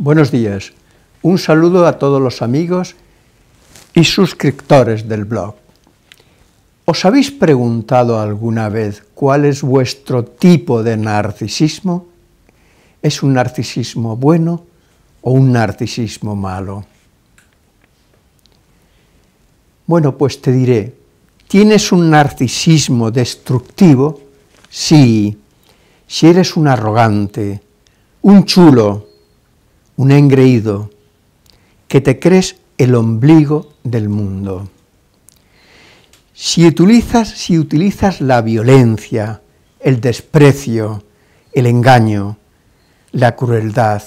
Buenos días. Un saludo a todos los amigos y suscriptores del blog. ¿Os habéis preguntado alguna vez cuál es vuestro tipo de narcisismo? ¿Es un narcisismo bueno o un narcisismo malo? Bueno, pues te diré, ¿tienes un narcisismo destructivo? Sí. Si eres un arrogante, un chulo, un engreído, que te crees el ombligo del mundo. Si utilizas, si utilizas la violencia, el desprecio, el engaño, la crueldad,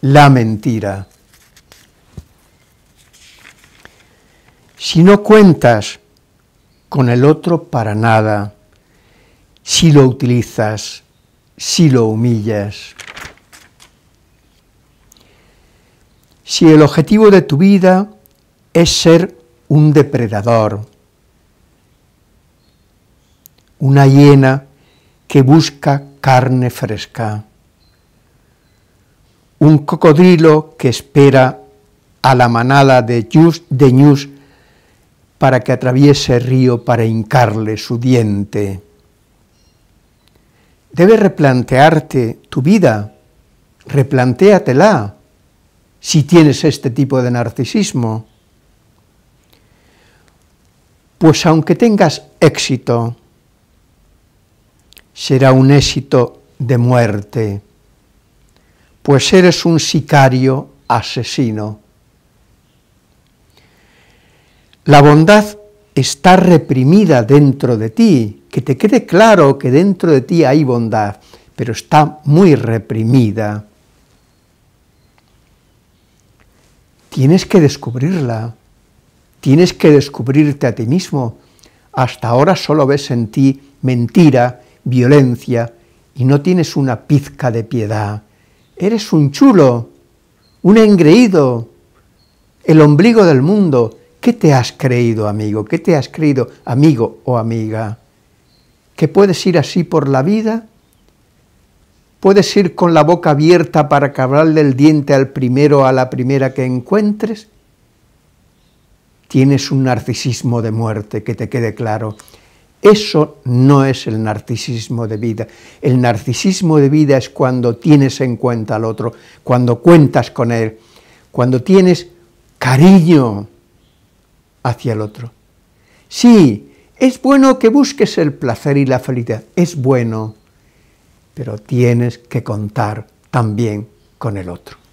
la mentira, si no cuentas con el otro para nada, si lo utilizas, si lo humillas, Si el objetivo de tu vida es ser un depredador, una hiena que busca carne fresca, un cocodrilo que espera a la manada de ñus, de ñus para que atraviese el río para hincarle su diente. Debes replantearte tu vida, replantéatela, si tienes este tipo de narcisismo? Pues aunque tengas éxito, será un éxito de muerte, pues eres un sicario asesino. La bondad está reprimida dentro de ti, que te quede claro que dentro de ti hay bondad, pero está muy reprimida. tienes que descubrirla, tienes que descubrirte a ti mismo. Hasta ahora solo ves en ti mentira, violencia, y no tienes una pizca de piedad. Eres un chulo, un engreído, el ombligo del mundo. ¿Qué te has creído, amigo? ¿Qué te has creído, amigo o amiga? ¿Que puedes ir así por la vida ¿Puedes ir con la boca abierta para cabrarle el diente al primero a la primera que encuentres? Tienes un narcisismo de muerte, que te quede claro. Eso no es el narcisismo de vida. El narcisismo de vida es cuando tienes en cuenta al otro, cuando cuentas con él, cuando tienes cariño hacia el otro. Sí, es bueno que busques el placer y la felicidad, es bueno, pero tienes que contar también con el otro.